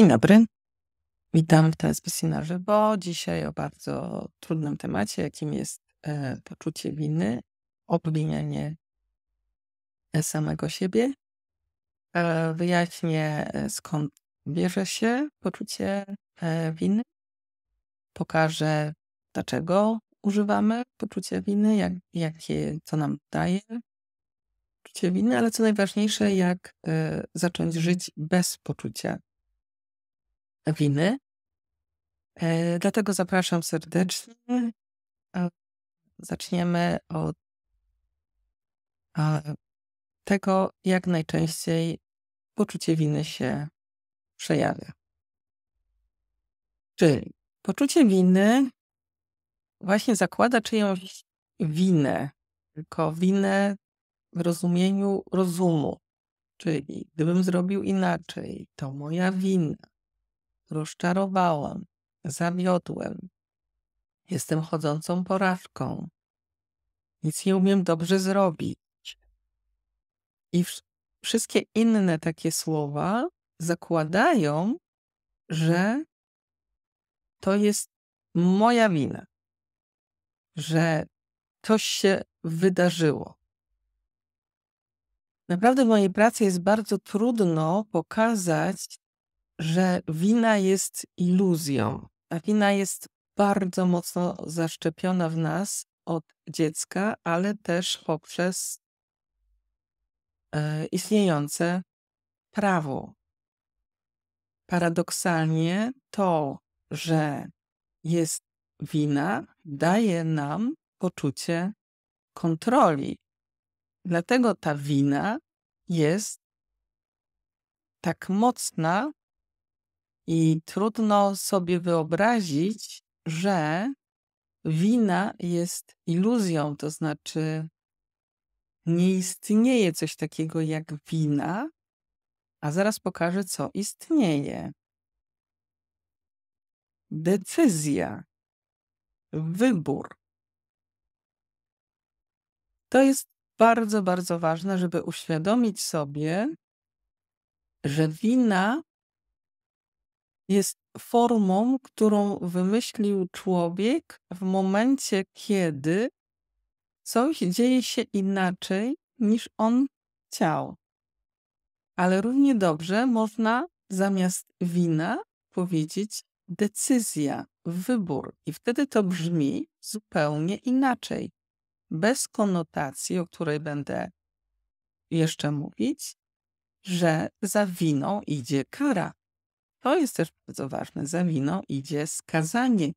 Dzień dobry. Witam w TSPC na żywo. Dzisiaj o bardzo trudnym temacie, jakim jest e, poczucie winy, obwinianie e, samego siebie. E, wyjaśnię, e, skąd bierze się poczucie e, winy. Pokażę, dlaczego używamy poczucia winy, jak, jakie, co nam daje poczucie winy, ale co najważniejsze, jak e, zacząć żyć bez poczucia winy. E, dlatego zapraszam serdecznie. E, zaczniemy od e, tego, jak najczęściej poczucie winy się przejawia. Czyli poczucie winy właśnie zakłada czyjąś winę, tylko winę w rozumieniu rozumu. Czyli gdybym zrobił inaczej, to moja wina rozczarowałam, zawiodłem. Jestem chodzącą porażką. Nic nie umiem dobrze zrobić. I wszystkie inne takie słowa zakładają, że to jest moja wina, że coś się wydarzyło. Naprawdę w mojej pracy jest bardzo trudno pokazać że wina jest iluzją. A wina jest bardzo mocno zaszczepiona w nas od dziecka, ale też poprzez e, istniejące prawo. Paradoksalnie to, że jest wina, daje nam poczucie kontroli. Dlatego ta wina jest tak mocna i trudno sobie wyobrazić, że wina jest iluzją, to znaczy nie istnieje coś takiego jak wina, a zaraz pokażę, co istnieje. Decyzja, wybór. To jest bardzo, bardzo ważne, żeby uświadomić sobie, że wina jest formą, którą wymyślił człowiek w momencie, kiedy coś dzieje się inaczej niż on chciał. Ale równie dobrze można zamiast wina powiedzieć decyzja, wybór. I wtedy to brzmi zupełnie inaczej. Bez konotacji, o której będę jeszcze mówić, że za winą idzie kara. To jest też bardzo ważne. Za winą idzie skazanie.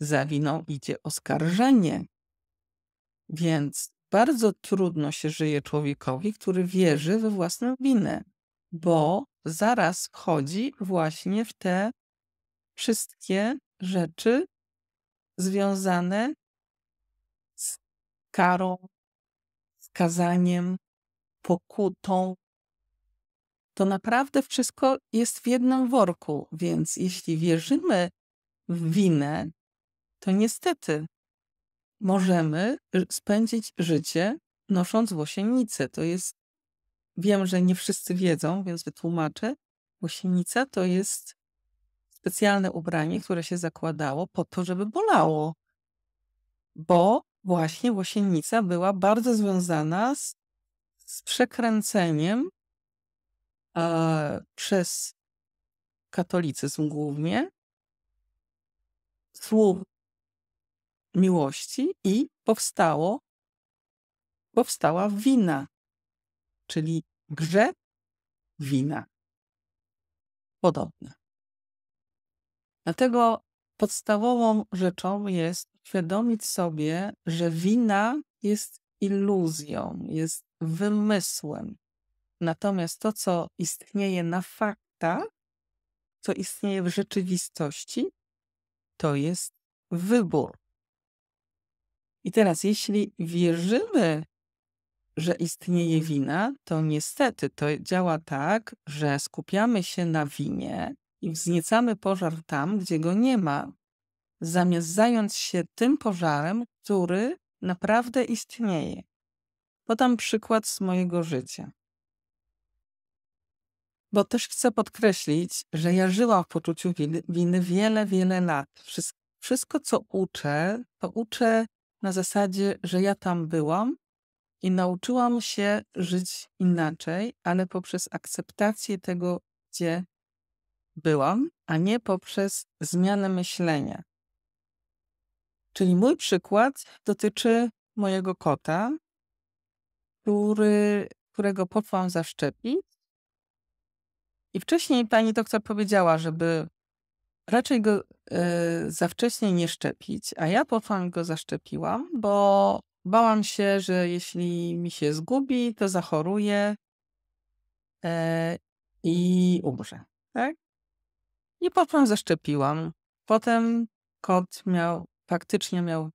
Za winą idzie oskarżenie. Więc bardzo trudno się żyje człowiekowi, który wierzy we własną winę, bo zaraz wchodzi właśnie w te wszystkie rzeczy związane z karą, skazaniem, pokutą, to naprawdę wszystko jest w jednym worku. Więc jeśli wierzymy w winę, to niestety możemy spędzić życie nosząc łosienicę. To jest, wiem, że nie wszyscy wiedzą, więc wytłumaczę. Łosienica to jest specjalne ubranie, które się zakładało po to, żeby bolało. Bo właśnie łosienica była bardzo związana z, z przekręceniem E, przez katolicyzm głównie słów miłości i powstało, powstała wina, czyli grze wina. Podobne. Dlatego podstawową rzeczą jest uświadomić sobie, że wina jest iluzją, jest wymysłem, Natomiast to, co istnieje na faktach, co istnieje w rzeczywistości, to jest wybór. I teraz, jeśli wierzymy, że istnieje mhm. wina, to niestety to działa tak, że skupiamy się na winie i wzniecamy pożar tam, gdzie go nie ma, zamiast zająć się tym pożarem, który naprawdę istnieje. Podam przykład z mojego życia. Bo też chcę podkreślić, że ja żyłam w poczuciu winy, winy wiele, wiele lat. Wszystko, wszystko, co uczę, to uczę na zasadzie, że ja tam byłam i nauczyłam się żyć inaczej, ale poprzez akceptację tego, gdzie byłam, a nie poprzez zmianę myślenia. Czyli mój przykład dotyczy mojego kota, który, którego poszłam zaszczepić i wcześniej pani doktor powiedziała, żeby raczej go e, za wcześnie nie szczepić, a ja potem go zaszczepiłam, bo bałam się, że jeśli mi się zgubi, to zachoruje e, i umrze. Tak? I potem zaszczepiłam. Potem kot miał, faktycznie miał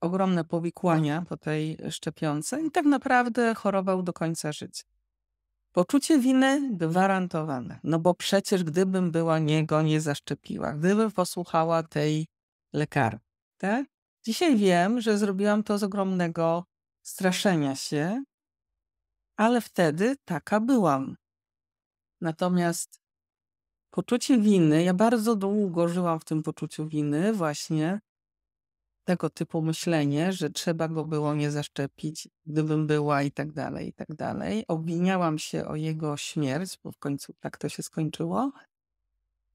ogromne powikłania po tej szczepionce i tak naprawdę chorował do końca życia. Poczucie winy gwarantowane. No bo przecież gdybym była niego nie zaszczepiła, gdybym posłuchała tej lekarki, tak? Dzisiaj wiem, że zrobiłam to z ogromnego straszenia się, ale wtedy taka byłam. Natomiast poczucie winy, ja bardzo długo żyłam w tym poczuciu winy, właśnie tego typu myślenie, że trzeba go było nie zaszczepić, gdybym była i tak dalej, i tak dalej. Obwiniałam się o jego śmierć, bo w końcu tak to się skończyło.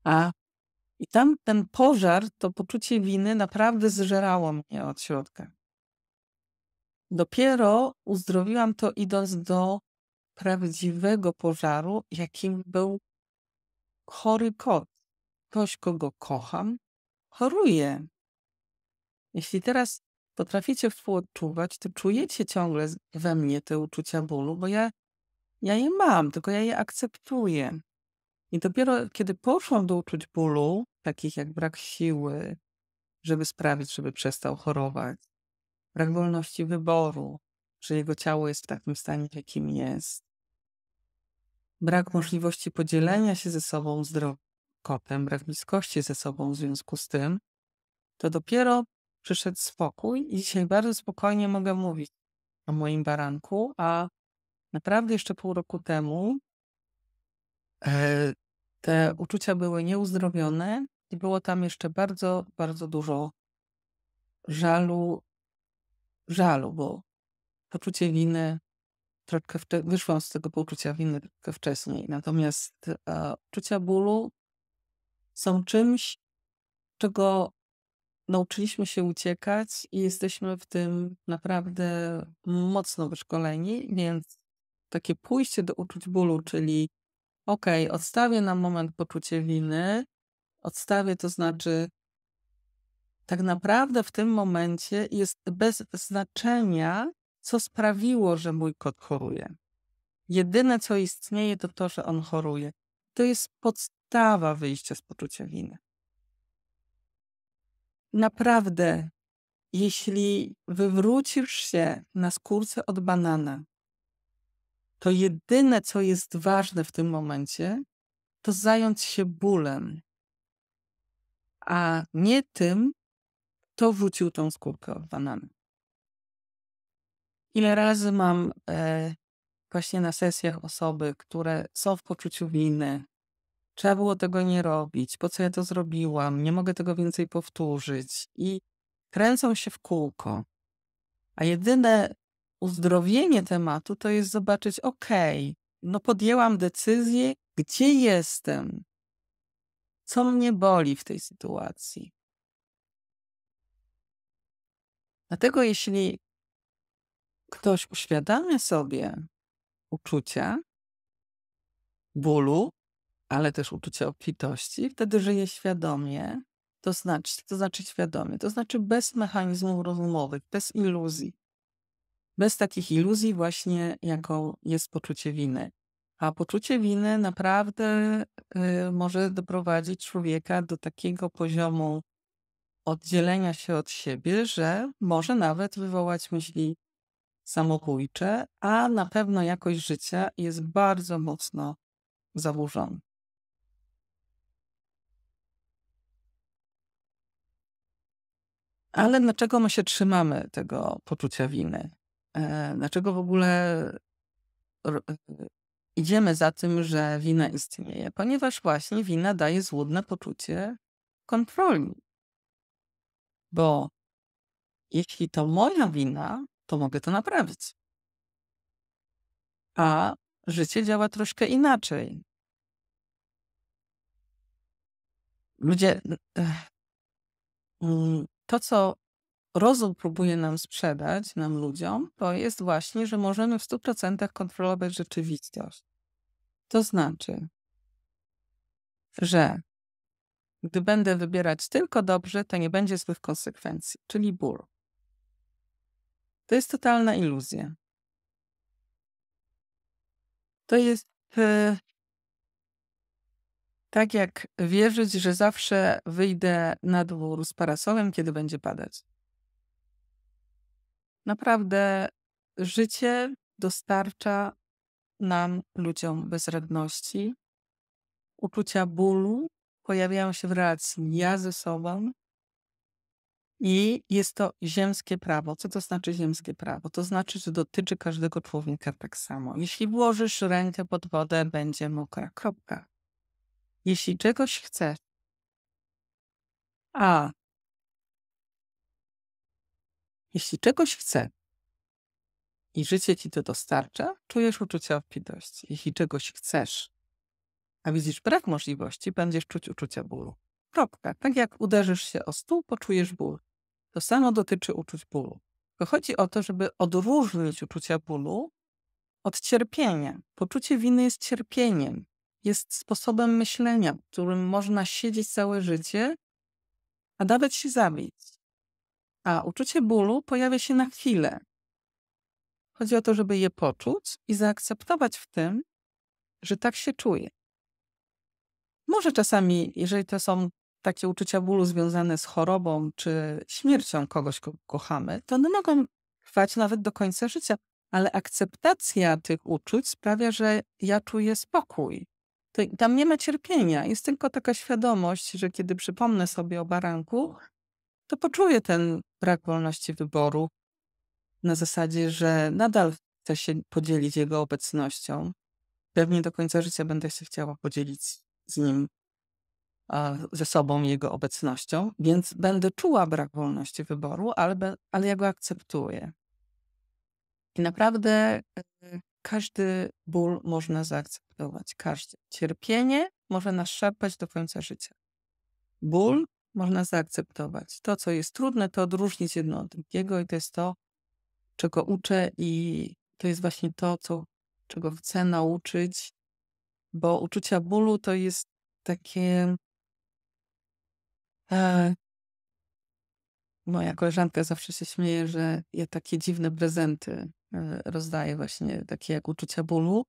A i tam ten pożar, to poczucie winy naprawdę zżerało mnie od środka. Dopiero uzdrowiłam to idąc do prawdziwego pożaru, jakim był chory kot. Ktoś, kogo kocham, choruje jeśli teraz potraficie współodczuwać, to czujecie ciągle we mnie te uczucia bólu, bo ja, ja je mam, tylko ja je akceptuję. I dopiero kiedy poszłam do uczuć bólu, takich jak brak siły, żeby sprawić, żeby przestał chorować, brak wolności wyboru, że jego ciało jest w takim stanie, w jakim jest, brak możliwości podzielenia się ze sobą zdrowym brak bliskości ze sobą w związku z tym, to dopiero przyszedł spokój i dzisiaj bardzo spokojnie mogę mówić o moim baranku, a naprawdę jeszcze pół roku temu e, te uczucia były nieuzdrowione i było tam jeszcze bardzo, bardzo dużo żalu, żalu, bo poczucie winy troszkę wcze- wyszłam z tego poczucia winy troszkę wcześniej. Natomiast e, uczucia bólu są czymś, czego nauczyliśmy się uciekać i jesteśmy w tym naprawdę mocno wyszkoleni, więc takie pójście do uczuć bólu, czyli okej, okay, odstawię na moment poczucie winy, odstawię to znaczy tak naprawdę w tym momencie jest bez znaczenia, co sprawiło, że mój kot choruje. Jedyne, co istnieje, to to, że on choruje. To jest podstawa wyjścia z poczucia winy naprawdę, jeśli wywrócisz się na skórce od banana, to jedyne, co jest ważne w tym momencie, to zająć się bólem, a nie tym, kto wrzucił tą skórkę od banana. Ile razy mam e, właśnie na sesjach osoby, które są w poczuciu winy, Trzeba było tego nie robić, po co ja to zrobiłam, nie mogę tego więcej powtórzyć. I kręcą się w kółko. A jedyne uzdrowienie tematu to jest zobaczyć, ok, no podjęłam decyzję, gdzie jestem, co mnie boli w tej sytuacji. Dlatego jeśli ktoś uświadamia sobie uczucia bólu, ale też uczucie obfitości, wtedy żyję świadomie, to znaczy, to znaczy świadomie, to znaczy bez mechanizmów rozumowych, bez iluzji. Bez takich iluzji właśnie, jaką jest poczucie winy. A poczucie winy naprawdę y, może doprowadzić człowieka do takiego poziomu oddzielenia się od siebie, że może nawet wywołać myśli samobójcze, a na pewno jakość życia jest bardzo mocno zaburzona. Ale dlaczego my się trzymamy tego poczucia winy? E, dlaczego w ogóle e, idziemy za tym, że wina istnieje? Ponieważ właśnie wina daje złudne poczucie kontroli. Bo jeśli to moja wina, to mogę to naprawić. A życie działa troszkę inaczej. Ludzie. E, mm, to, co rozum próbuje nam sprzedać, nam ludziom, to jest właśnie, że możemy w 100% kontrolować rzeczywistość. To znaczy, że gdy będę wybierać tylko dobrze, to nie będzie złych konsekwencji, czyli ból. To jest totalna iluzja. To jest y, tak jak wierzyć, że zawsze wyjdę na dwór z parasolem, kiedy będzie padać. Naprawdę życie dostarcza nam, ludziom, bezradności, uczucia bólu, pojawiają się w relacji ja ze sobą i jest to ziemskie prawo. Co to znaczy ziemskie prawo? To znaczy, że dotyczy każdego człowieka tak samo. Jeśli włożysz rękę pod wodę, będzie mokra. Kropka. Jeśli czegoś chcesz. A. Jeśli czegoś chce i życie ci to dostarcza, czujesz uczucia obfitości. Jeśli czegoś chcesz, a widzisz brak możliwości, będziesz czuć uczucia bólu. Kropka. Tak jak uderzysz się o stół, poczujesz ból. To samo dotyczy uczuć bólu. chodzi o to, żeby odróżnić uczucia bólu od cierpienia. Poczucie winy jest cierpieniem jest sposobem myślenia, którym można siedzieć całe życie, a nawet się zabić. A uczucie bólu pojawia się na chwilę. Chodzi o to, żeby je poczuć i zaakceptować w tym, że tak się czuje. Może czasami, jeżeli to są takie uczucia bólu związane z chorobą czy śmiercią kogoś, kogo kochamy, to one mogą trwać nawet do końca życia, ale akceptacja tych uczuć sprawia, że ja czuję spokój, to tam nie ma cierpienia. Jest tylko taka świadomość, że kiedy przypomnę sobie o baranku, to poczuję ten brak wolności wyboru na zasadzie, że nadal chcę się podzielić jego obecnością. Pewnie do końca życia będę się chciała podzielić z nim, ze sobą jego obecnością, więc będę czuła brak wolności wyboru, ale, ale ja go akceptuję. I naprawdę e, każdy ból można zaakceptować akceptować każdy. Cierpienie może nas szarpać do końca życia. Ból można zaakceptować. To, co jest trudne, to odróżnić jedno od drugiego i to jest to, czego uczę i to jest właśnie to, co, czego chcę nauczyć, bo uczucia bólu to jest takie... E, moja koleżanka zawsze się śmieje, że ja takie dziwne prezenty e, rozdaję właśnie, takie jak uczucia bólu,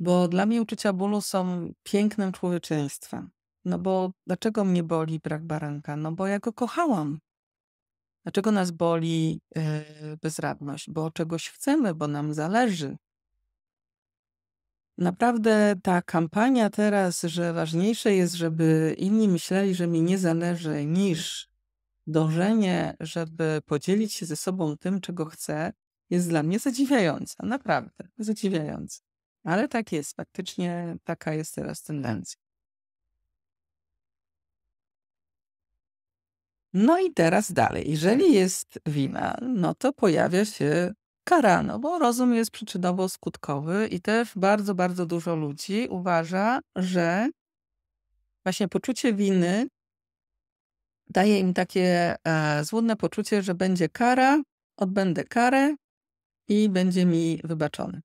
bo dla mnie uczucia bólu są pięknym człowieczeństwem. No bo dlaczego mnie boli brak baranka? No bo ja go kochałam. Dlaczego nas boli e, bezradność? Bo czegoś chcemy, bo nam zależy. Naprawdę ta kampania teraz, że ważniejsze jest, żeby inni myśleli, że mi nie zależy, niż dążenie, żeby podzielić się ze sobą tym, czego chcę, jest dla mnie zadziwiająca. Naprawdę zadziwiająca. Ale tak jest, faktycznie taka jest teraz tendencja. No i teraz dalej. Jeżeli jest wina, no to pojawia się kara, no bo rozum jest przyczynowo-skutkowy i też bardzo, bardzo dużo ludzi uważa, że właśnie poczucie winy daje im takie e, złudne poczucie, że będzie kara, odbędę karę i będzie mi wybaczony.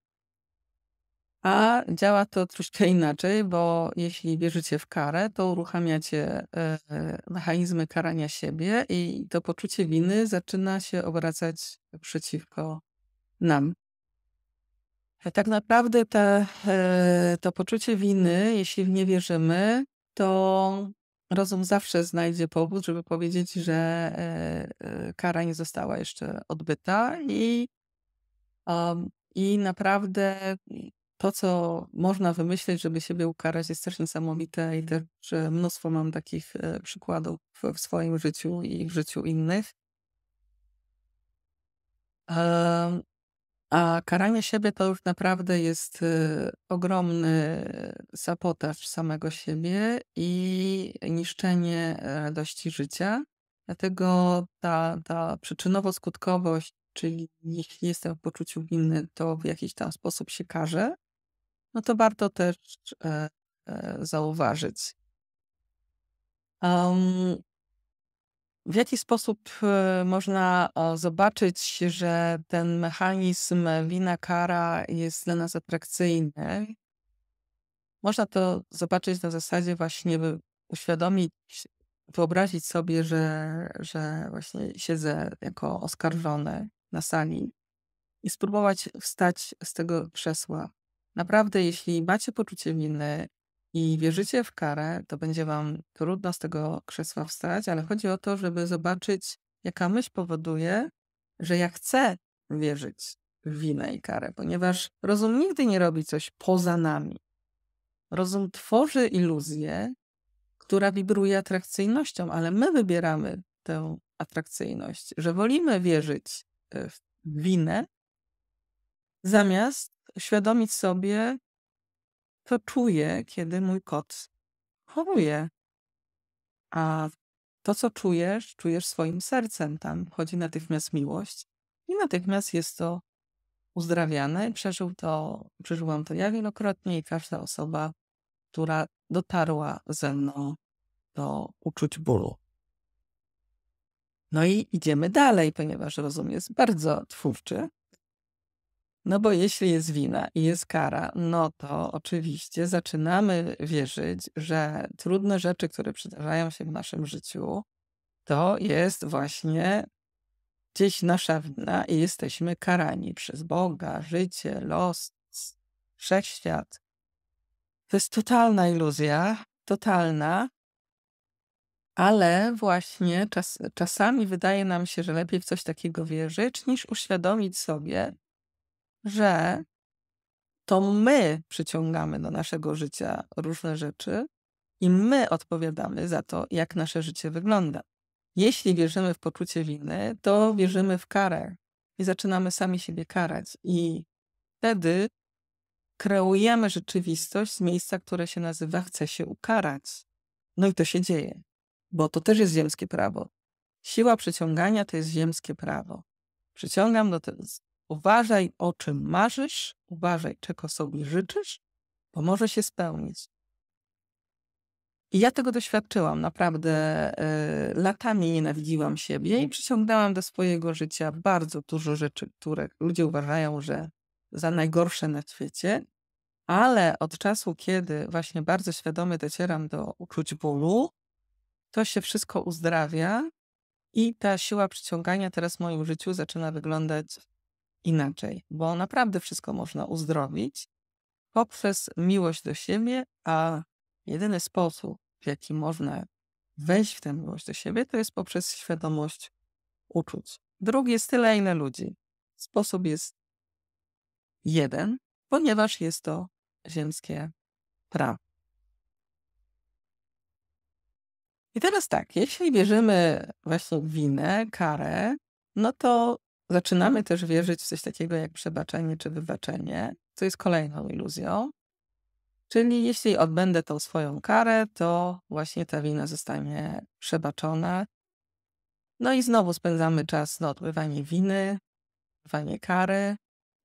A działa to troszkę inaczej, bo jeśli wierzycie w karę, to uruchamiacie e, mechanizmy karania siebie i to poczucie winy zaczyna się obracać przeciwko nam. E, tak naprawdę te, e, to poczucie winy, jeśli w nie wierzymy, to rozum zawsze znajdzie powód, żeby powiedzieć, że kara nie została jeszcze odbyta i, i naprawdę to, co można wymyśleć, żeby siebie ukarać, jest też niesamowite i też mnóstwo mam takich e, przykładów w swoim życiu i w życiu innych. A karanie siebie to już naprawdę jest e, ogromny sabotaż samego siebie i niszczenie radości e, życia. Dlatego ta, ta przyczynowo-skutkowość, czyli jeśli jestem w poczuciu winy, to w jakiś tam sposób się karzę no to warto też e, e, zauważyć. Um, w jaki sposób e, można zobaczyć, że ten mechanizm wina kara jest dla nas atrakcyjny? Można to zobaczyć na zasadzie właśnie, by uświadomić, wyobrazić sobie, że, że właśnie siedzę jako oskarżony na sali i spróbować wstać z tego krzesła, Naprawdę, jeśli macie poczucie winy i wierzycie w karę, to będzie Wam trudno z tego krzesła wstać, ale chodzi o to, żeby zobaczyć, jaka myśl powoduje, że ja chcę wierzyć w winę i karę, ponieważ rozum nigdy nie robi coś poza nami. Rozum tworzy iluzję, która wibruje atrakcyjnością, ale my wybieramy tę atrakcyjność, że wolimy wierzyć e, w winę, zamiast uświadomić sobie, co czuję, kiedy mój kot choruje. A to, co czujesz, czujesz swoim sercem. Tam wchodzi natychmiast miłość i natychmiast jest to uzdrawiane. Przeżył to, przeżyłam to ja wielokrotnie i każda osoba, która dotarła ze mną do uczuć bólu. No i idziemy dalej, ponieważ rozum jest bardzo twórczy. No bo jeśli jest wina i jest kara, no to oczywiście zaczynamy wierzyć, że trudne rzeczy, które przydarzają się w naszym życiu, to jest właśnie gdzieś nasza wina i jesteśmy karani przez Boga, życie, los, wszechświat. To jest totalna iluzja, totalna, ale właśnie czas, czasami wydaje nam się, że lepiej w coś takiego wierzyć, niż uświadomić sobie, że to my przyciągamy do naszego życia różne rzeczy i my odpowiadamy za to, jak nasze życie wygląda. Jeśli wierzymy w poczucie winy, to wierzymy w karę i zaczynamy sami siebie karać. I wtedy kreujemy rzeczywistość z miejsca, które się nazywa chce się ukarać. No i to się dzieje, bo to też jest ziemskie prawo. Siła przyciągania to jest ziemskie prawo. Przyciągam do, Uważaj, o czym marzysz, uważaj, czego sobie życzysz, bo może się spełnić. I ja tego doświadczyłam, naprawdę y, latami nienawidziłam siebie i przyciągnęłam do swojego życia bardzo dużo rzeczy, które ludzie uważają, że za najgorsze na świecie, ale od czasu, kiedy właśnie bardzo świadomie docieram do uczuć bólu, to się wszystko uzdrawia i ta siła przyciągania teraz w moim życiu zaczyna wyglądać inaczej, bo naprawdę wszystko można uzdrowić poprzez miłość do siebie, a jedyny sposób, w jaki można wejść w tę miłość do siebie, to jest poprzez świadomość uczuć. Drugi jest tyle, ile ludzi. Sposób jest jeden, ponieważ jest to ziemskie prawo. I teraz tak, jeśli bierzemy właśnie winę, karę, no to Zaczynamy też wierzyć w coś takiego jak przebaczenie czy wybaczenie, co jest kolejną iluzją. Czyli jeśli odbędę tą swoją karę, to właśnie ta wina zostanie przebaczona. No i znowu spędzamy czas na odbywanie winy, odbywanie kary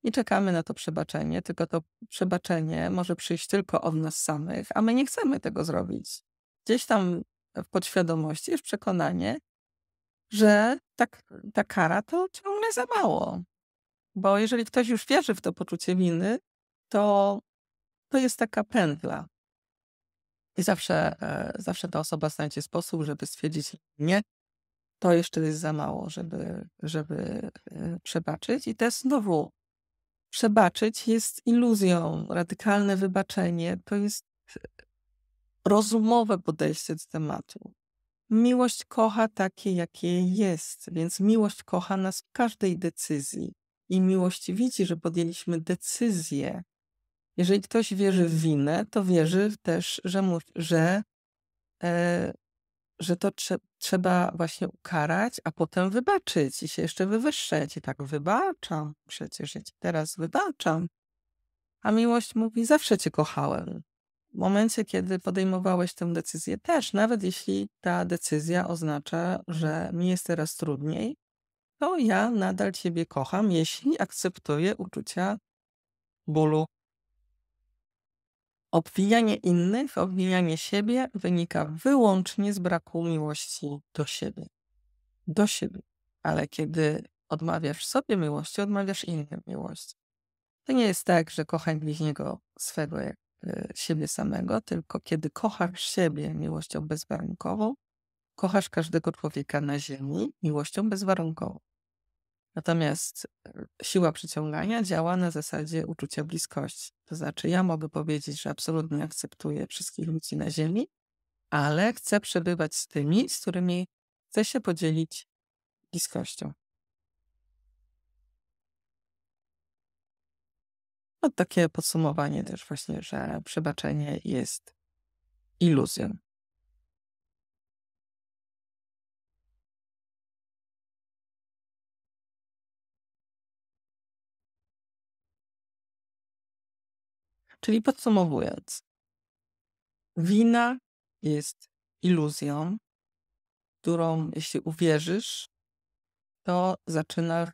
i czekamy na to przebaczenie, tylko to przebaczenie może przyjść tylko od nas samych, a my nie chcemy tego zrobić. Gdzieś tam w podświadomości jest przekonanie, że ta, ta kara to ciągle za mało. Bo jeżeli ktoś już wierzy w to poczucie winy, to, to jest taka pętla. I zawsze, e, zawsze ta osoba znajdzie sposób, żeby stwierdzić, nie, to jeszcze jest za mało, żeby, żeby e, przebaczyć. I też znowu, przebaczyć jest iluzją. Radykalne wybaczenie to jest e, rozumowe podejście do tematu. Miłość kocha takie, jakie jest, więc miłość kocha nas w każdej decyzji. I miłość widzi, że podjęliśmy decyzję. Jeżeli ktoś wierzy w winę, to wierzy też, że, mu, że, e, że to trze trzeba właśnie ukarać, a potem wybaczyć i się jeszcze wywyższać. I tak wybaczam, przecież ja ci teraz wybaczam. A miłość mówi: Zawsze cię kochałem, w momencie, kiedy podejmowałeś tę decyzję też, nawet jeśli ta decyzja oznacza, że mi jest teraz trudniej, to ja nadal Ciebie kocham, jeśli akceptuję uczucia bólu. Obwijanie innych, obwijanie siebie wynika wyłącznie z braku miłości do siebie. Do siebie. Ale kiedy odmawiasz sobie miłości, odmawiasz innym miłości. To nie jest tak, że kochaj bliźniego swego jak Y, siebie samego, tylko kiedy kochasz siebie miłością bezwarunkową, kochasz każdego człowieka na ziemi miłością bezwarunkową. Natomiast y, siła przyciągania działa na zasadzie uczucia bliskości. To znaczy, ja mogę powiedzieć, że absolutnie akceptuję wszystkich ludzi na ziemi, ale chcę przebywać z tymi, z którymi chcę się podzielić bliskością. No, takie podsumowanie też właśnie, że przebaczenie jest iluzją. Czyli podsumowując, wina jest iluzją, którą jeśli uwierzysz, to zaczynasz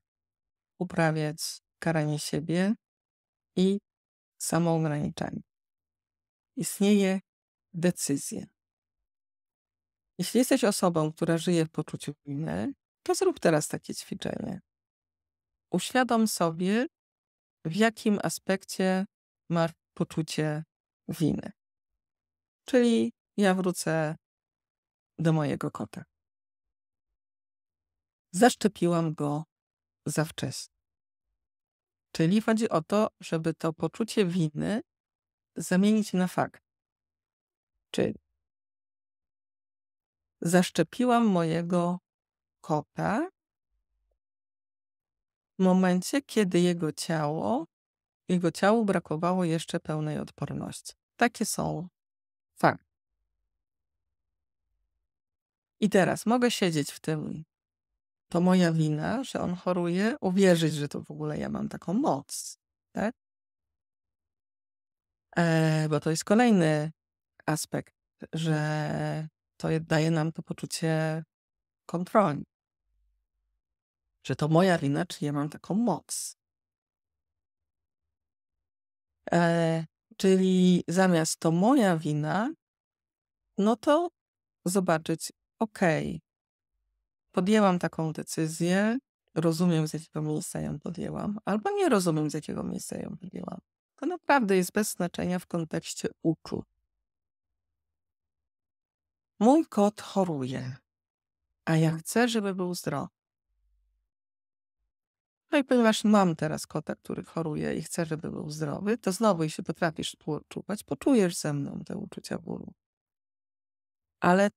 uprawiać karanie siebie i samoograniczanie. Istnieje decyzja. Jeśli jesteś osobą, która żyje w poczuciu winy, to zrób teraz takie ćwiczenie. Uświadom sobie, w jakim aspekcie masz poczucie winy. Czyli ja wrócę do mojego kota. Zaszczepiłam go za wcześnie. Czyli chodzi o to, żeby to poczucie winy zamienić na fakt. Czyli zaszczepiłam mojego kota w momencie, kiedy jego ciało, jego ciału brakowało jeszcze pełnej odporności. Takie są fakty. I teraz mogę siedzieć w tym to moja wina, że on choruje, uwierzyć, że to w ogóle ja mam taką moc, tak? E, bo to jest kolejny aspekt, że to daje nam to poczucie kontroli. że to moja wina, czy ja mam taką moc? E, czyli zamiast to moja wina, no to zobaczyć, okej, okay, podjęłam taką decyzję, rozumiem z jakiego miejsca ją podjęłam, albo nie rozumiem z jakiego miejsca ją podjęłam. To naprawdę jest bez znaczenia w kontekście uczuć. Mój kot choruje, a ja mhm. chcę, żeby był zdrowy. No i ponieważ mam teraz kota, który choruje i chcę, żeby był zdrowy, to znowu, jeśli potrafisz czuwać, poczujesz ze mną te uczucia bólu. Ale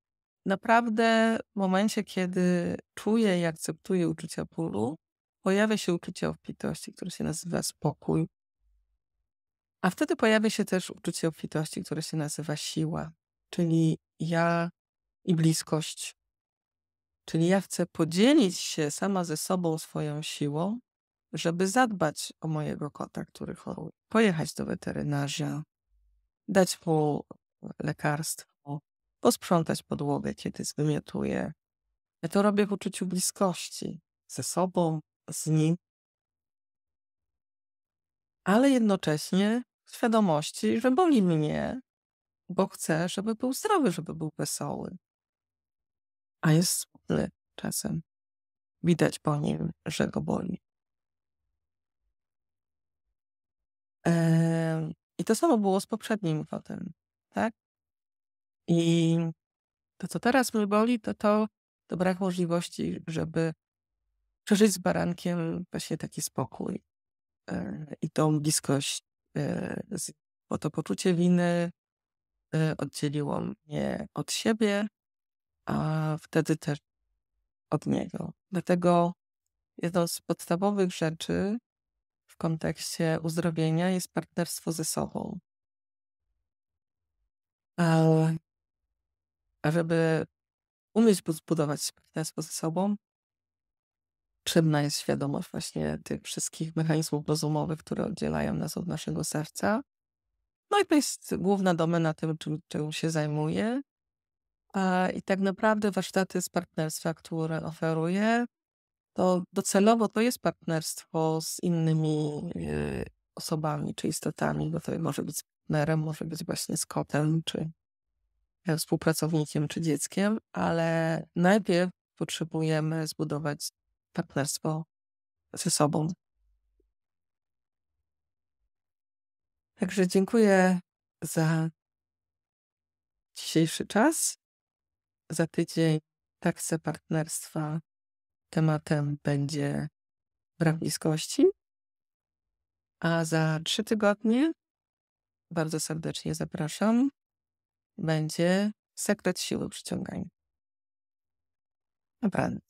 Naprawdę w momencie, kiedy czuję i akceptuję uczucia bólu, pojawia się uczucie obfitości, które się nazywa spokój. A wtedy pojawia się też uczucie obfitości, które się nazywa siła, czyli ja i bliskość. Czyli ja chcę podzielić się sama ze sobą swoją siłą, żeby zadbać o mojego kota, który choruje. Pojechać do weterynarza, dać mu lekarstwo, posprzątać podłogę, kiedy zwymiotuję. Ja to robię w uczuciu bliskości ze sobą, z nim, ale jednocześnie w świadomości, że boli mnie, bo chcę, żeby był zdrowy, żeby był wesoły. A jest smutny czasem. Widać po nim, że go boli. Eee, I to samo było z poprzednim kotem, tak? I to, co teraz mnie boli, to to, to brak możliwości, żeby przeżyć z barankiem właśnie taki spokój e, i tą bliskość, e, bo to poczucie winy e, oddzieliło mnie od siebie, a wtedy też od niego. Dlatego jedną z podstawowych rzeczy w kontekście uzdrowienia jest partnerstwo ze sobą żeby umieć budować partnerstwo ze sobą, czymna jest świadomość właśnie tych wszystkich mechanizmów rozumowych, które oddzielają nas od naszego serca. No i to jest główna domena tym, czym, czym się zajmuję. I tak naprawdę warsztaty z partnerstwa, które oferuję, to docelowo to jest partnerstwo z innymi e, osobami czy istotami, bo to może być z partnerem, może być właśnie z kotem, czy E, współpracownikiem czy dzieckiem, ale najpierw potrzebujemy zbudować partnerstwo ze sobą. Także dziękuję za dzisiejszy czas. Za tydzień taksę partnerstwa tematem będzie brak bliskości, a za trzy tygodnie bardzo serdecznie zapraszam będzie sekret siły przyciągania. Naprawdę.